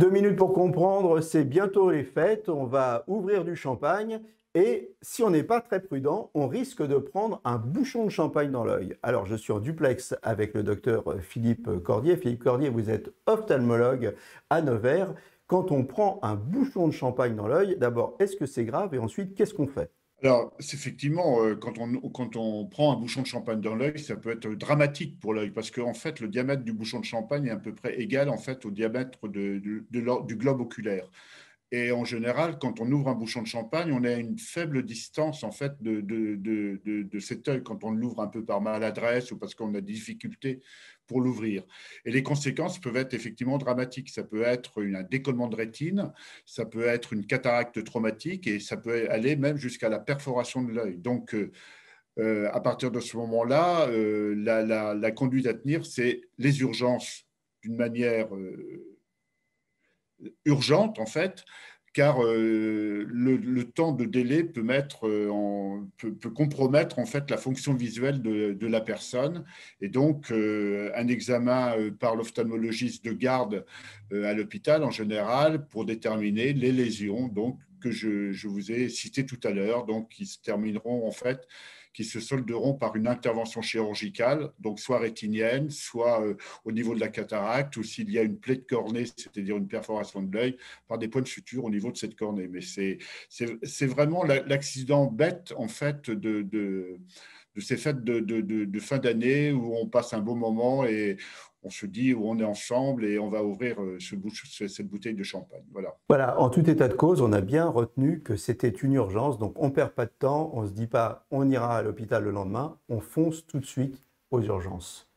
Deux minutes pour comprendre, c'est bientôt les fêtes, on va ouvrir du champagne et si on n'est pas très prudent, on risque de prendre un bouchon de champagne dans l'œil. Alors je suis en duplex avec le docteur Philippe Cordier. Philippe Cordier, vous êtes ophtalmologue à Nevers. Quand on prend un bouchon de champagne dans l'œil, d'abord, est-ce que c'est grave et ensuite, qu'est-ce qu'on fait alors, effectivement, euh, quand on, quand on prend un bouchon de champagne dans l'œil, ça peut être dramatique pour l'œil, parce qu'en fait, le diamètre du bouchon de champagne est à peu près égal en fait, au diamètre du globe oculaire. Et en général, quand on ouvre un bouchon de champagne, on est à une faible distance en fait de, cet œil quand on l'ouvre un peu par maladresse ou parce qu'on a des difficultés pour l'ouvrir. Et les conséquences peuvent être effectivement dramatiques. Ça peut être un décollement de rétine, ça peut être une cataracte traumatique et ça peut aller même jusqu'à la perforation de l'œil. Donc, euh, euh, à partir de ce moment-là, euh, la, conduite à tenir, c'est les urgences d'une manière urgente, en fait, car euh, le, temps de délai peut, mettre euh, peut, compromettre en fait la fonction visuelle de, la personne. Et donc, euh, un examen par l'ophtalmologiste de garde à l'hôpital en général pour déterminer les lésions donc, que je, je vous ai citées tout à l'heure, donc qui se termineront en fait qui se solderont par une intervention chirurgicale, donc soit rétinienne, soit euh, au niveau de la cataracte, ou s'il y a une plaie de cornée, c'est-à-dire une perforation de l'œil, par des points de suture au niveau de cette cornée. Mais c'est vraiment l'accident bête, en fait, de, de de ces fêtes de, fin d'année où on passe un beau moment et on se dit où on est ensemble et on va ouvrir euh, cette bouteille de champagne. Voilà. Voilà, en tout état de cause, on a bien retenu que c'était une urgence, donc on ne perd pas de temps, on ne se dit pas on ira à l'hôpital le lendemain, on fonce tout de suite aux urgences.